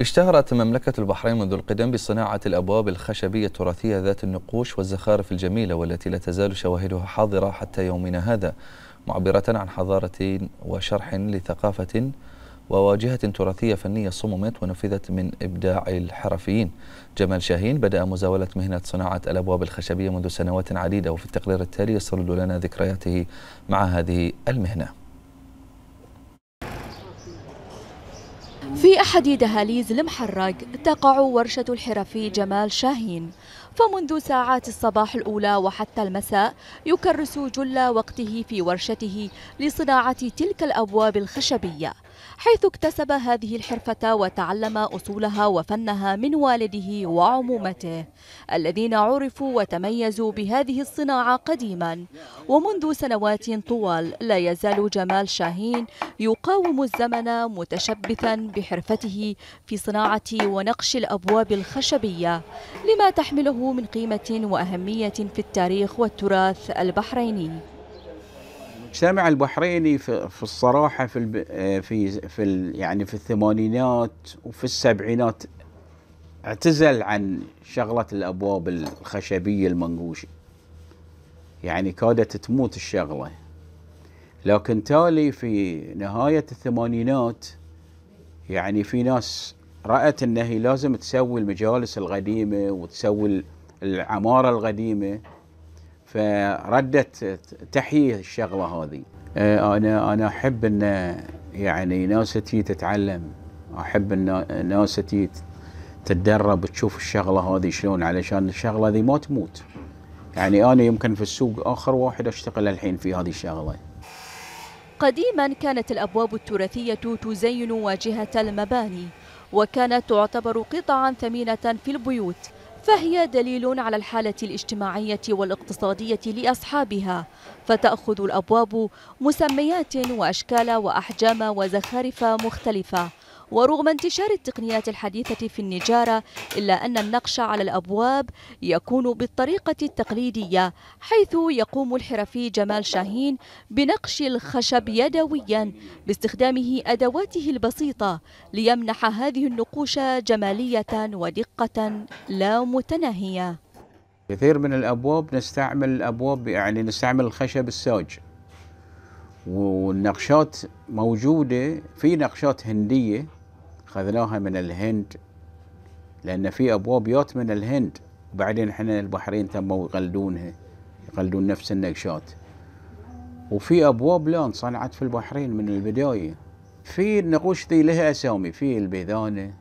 اشتهرت مملكة البحرين منذ القدم بصناعة الأبواب الخشبية التراثية ذات النقوش والزخارف الجميلة والتي لا تزال شواهدها حاضرة حتى يومنا هذا معبرة عن حضارة وشرح لثقافة وواجهة تراثية فنية صممت ونفذت من إبداع الحرفيين جمال شاهين بدأ مزاولة مهنة صناعة الأبواب الخشبية منذ سنوات عديدة وفي التقرير التالي يسرد لنا ذكرياته مع هذه المهنة في أحد دهاليز المحرق تقع ورشة الحرفي جمال شاهين فمنذ ساعات الصباح الأولى وحتى المساء يكرس جل وقته في ورشته لصناعة تلك الأبواب الخشبية حيث اكتسب هذه الحرفة وتعلم أصولها وفنها من والده وعمومته الذين عرفوا وتميزوا بهذه الصناعة قديما ومنذ سنوات طوال لا يزال جمال شاهين يقاوم الزمن متشبثا بحرفته في صناعة ونقش الأبواب الخشبية لما تحمله من قيمة وأهمية في التاريخ والتراث البحريني سمع البحريني في, في الصراحه في الب... في في يعني في الثمانينات وفي السبعينات اعتزل عن شغله الابواب الخشبيه المنقوشه يعني كادت تموت الشغله لكن تالي في نهايه الثمانينات يعني في ناس رأت أنه لازم تسوي المجالس القديمة وتسوي العمارة القديمة فردت تحيي الشغله هذه آه، انا انا احب ان يعني ناستي تتعلم احب ان ناستي تتدرب تشوف الشغله هذه شلون علشان الشغله هذه ما تموت يعني انا يمكن في السوق اخر واحد اشتغل الحين في هذه الشغله قديما كانت الابواب التراثيه تزين واجهه المباني وكانت تعتبر قطعا ثمينه في البيوت فهي دليل على الحالة الاجتماعية والاقتصادية لأصحابها فتأخذ الأبواب مسميات وأشكال وأحجام وزخارف مختلفة ورغم انتشار التقنيات الحديثة في النجارة إلا أن النقش على الأبواب يكون بالطريقة التقليدية حيث يقوم الحرفي جمال شاهين بنقش الخشب يدويا باستخدامه أدواته البسيطة ليمنح هذه النقوش جمالية ودقة لا متناهية كثير من الأبواب نستعمل الأبواب يعني نستعمل الخشب الساج والنقشات موجودة في نقشات هندية خذناها من الهند لان في ابواب يوت من الهند وبعدين احنا البحرين تموا يقلدونها يقلدون نفس النقشات وفي ابواب لا صنعت في البحرين من البدايه في النقوش ذي لها اسامي في البيذانه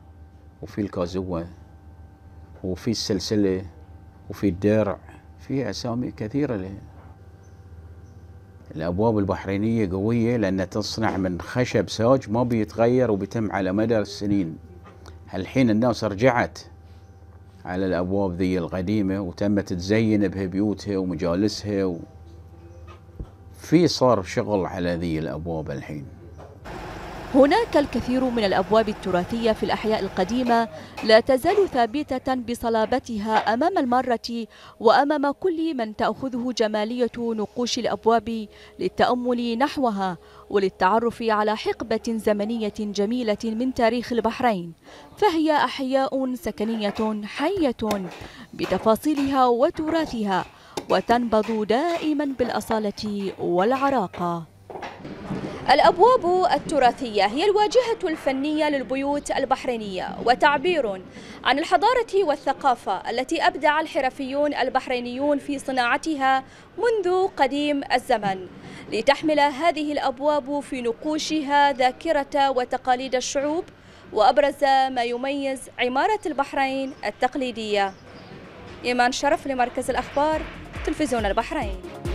وفي الكازوه وفي السلسله وفي الدرع في اسامي كثيره لها الابواب البحرينيه قويه لانها تصنع من خشب سوج ما بيتغير وبيتم على مدار السنين الحين الناس رجعت على الابواب ذي القديمه وتمت تزين بها بيوتها ومجالسها و... في صار شغل على ذي الابواب الحين هناك الكثير من الأبواب التراثية في الأحياء القديمة لا تزال ثابتة بصلابتها أمام المارة وأمام كل من تأخذه جمالية نقوش الأبواب للتأمل نحوها وللتعرف على حقبة زمنية جميلة من تاريخ البحرين فهي أحياء سكنية حية بتفاصيلها وتراثها وتنبض دائما بالأصالة والعراقة الأبواب التراثية هي الواجهة الفنية للبيوت البحرينية وتعبير عن الحضارة والثقافة التي أبدع الحرفيون البحرينيون في صناعتها منذ قديم الزمن لتحمل هذه الأبواب في نقوشها ذاكرة وتقاليد الشعوب وأبرز ما يميز عمارة البحرين التقليدية إيمان شرف لمركز الأخبار تلفزيون البحرين